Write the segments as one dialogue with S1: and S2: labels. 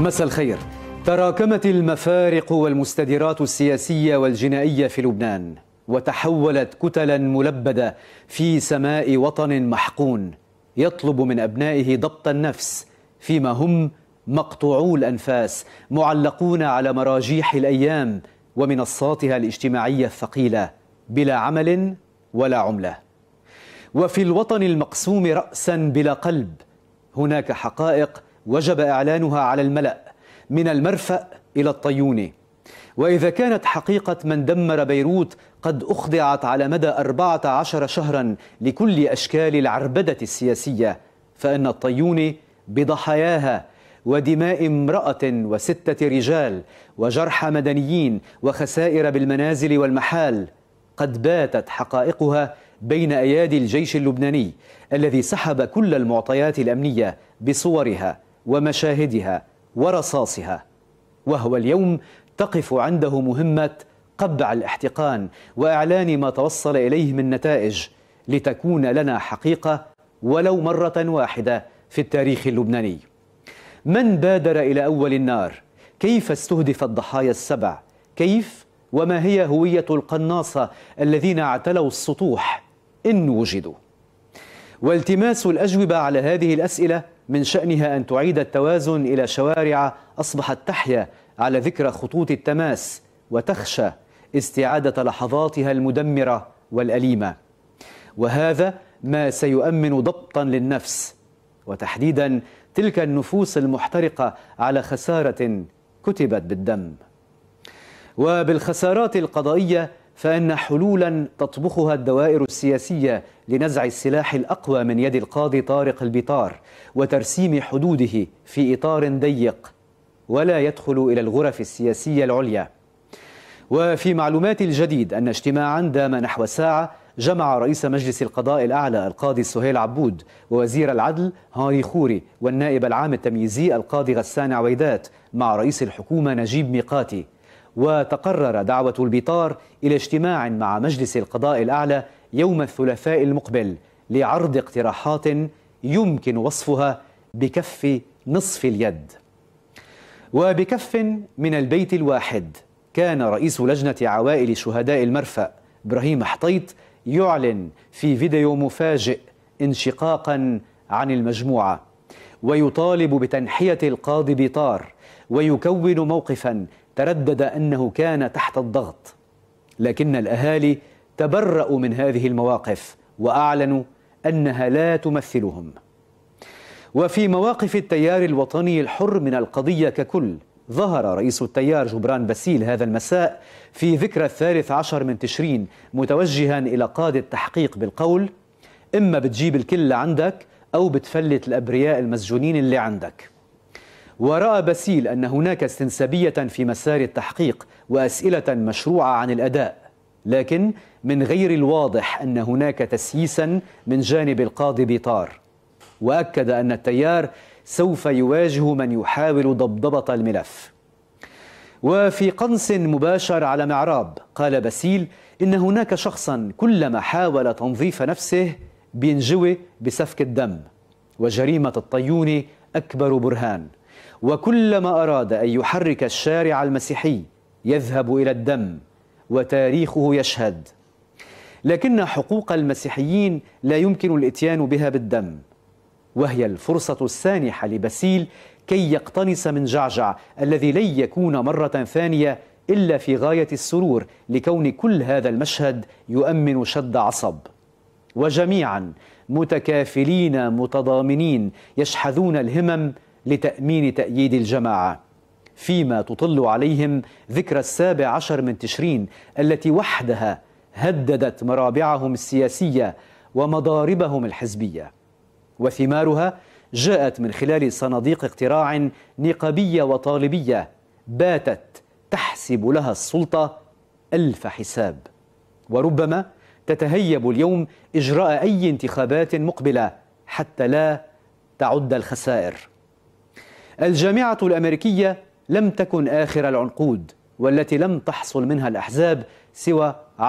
S1: مساء الخير تراكمت المفارق والمستديرات السياسية والجنائية في لبنان وتحولت كتلا ملبدة في سماء وطن محقون يطلب من أبنائه ضبط النفس فيما هم مقطوعو الأنفاس معلقون على مراجيح الأيام ومنصاتها الاجتماعية الثقيلة بلا عمل ولا عملة وفي الوطن المقسوم رأسا بلا قلب هناك حقائق وجب إعلانها على الملأ من المرفأ إلى الطيونة وإذا كانت حقيقة من دمر بيروت قد أخضعت على مدى 14 شهرا لكل أشكال العربدة السياسية فإن الطيونة بضحاياها ودماء امرأة وستة رجال وجرحى مدنيين وخسائر بالمنازل والمحال قد باتت حقائقها بين أيادي الجيش اللبناني الذي سحب كل المعطيات الأمنية بصورها ومشاهدها ورصاصها وهو اليوم تقف عنده مهمه قبع الاحتقان واعلان ما توصل اليه من نتائج لتكون لنا حقيقه ولو مره واحده في التاريخ اللبناني من بادر الى اول النار كيف استهدف الضحايا السبع كيف وما هي هويه القناصه الذين اعتلوا السطوح ان وجدوا والتماس الاجوبه على هذه الاسئله من شأنها أن تعيد التوازن إلى شوارع أصبحت تحيا على ذكرى خطوط التماس وتخشى استعادة لحظاتها المدمرة والأليمة وهذا ما سيؤمن ضبطا للنفس وتحديدا تلك النفوس المحترقة على خسارة كتبت بالدم وبالخسارات القضائية فإن حلولا تطبخها الدوائر السياسية لنزع السلاح الأقوى من يد القاضي طارق البطار وترسيم حدوده في إطار ضيق ولا يدخل إلى الغرف السياسية العليا وفي معلومات الجديد أن اجتماعا دام نحو ساعة جمع رئيس مجلس القضاء الأعلى القاضي سهيل عبود ووزير العدل هاري خوري والنائب العام التمييزي القاضي غسان عويدات مع رئيس الحكومة نجيب ميقاتي وتقرر دعوة البطار إلى اجتماع مع مجلس القضاء الأعلى يوم الثلاثاء المقبل لعرض اقتراحات يمكن وصفها بكف نصف اليد وبكف من البيت الواحد كان رئيس لجنة عوائل شهداء المرفأ إبراهيم حطيط يعلن في فيديو مفاجئ انشقاقا عن المجموعة ويطالب بتنحية القاضي بيطار ويكون موقفا تردد أنه كان تحت الضغط لكن الأهالي تبرأوا من هذه المواقف وأعلنوا أنها لا تمثلهم وفي مواقف التيار الوطني الحر من القضية ككل ظهر رئيس التيار جبران باسيل هذا المساء في ذكرى الثالث عشر من تشرين متوجها إلى قادة التحقيق بالقول إما بتجيب الكل عندك أو بتفلت الأبرياء المسجونين اللي عندك ورأى باسيل أن هناك استنسابية في مسار التحقيق وأسئلة مشروعة عن الأداء لكن من غير الواضح أن هناك تسييسا من جانب القاضي بيطار وأكد أن التيار سوف يواجه من يحاول ضبضبة الملف وفي قنص مباشر على معراب قال بسيل إن هناك شخصا كلما حاول تنظيف نفسه بينجوي بسفك الدم وجريمة الطيون أكبر برهان وكلما أراد أن يحرك الشارع المسيحي يذهب إلى الدم وتاريخه يشهد لكن حقوق المسيحيين لا يمكن الاتيان بها بالدم وهي الفرصة السانحة لبسيل كي يقتنص من جعجع الذي لن يكون مرة ثانية إلا في غاية السرور لكون كل هذا المشهد يؤمن شد عصب وجميعا متكافلين متضامنين يشحذون الهمم لتأمين تأييد الجماعة فيما تطل عليهم ذكرى السابع عشر من تشرين التي وحدها هددت مرابعهم السياسيه ومضاربهم الحزبيه وثمارها جاءت من خلال صناديق اقتراع نقابيه وطالبيه باتت تحسب لها السلطه الف حساب وربما تتهيب اليوم اجراء اي انتخابات مقبله حتى لا تعد الخسائر الجامعه الامريكيه لم تكن آخر العنقود والتي لم تحصل منها الأحزاب سوى 10%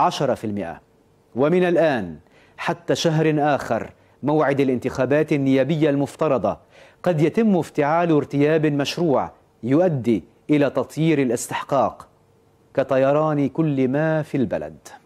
S1: ومن الآن حتى شهر آخر موعد الانتخابات النيابية المفترضة قد يتم افتعال ارتياب مشروع يؤدي إلى تطيير الاستحقاق كطيران كل ما في البلد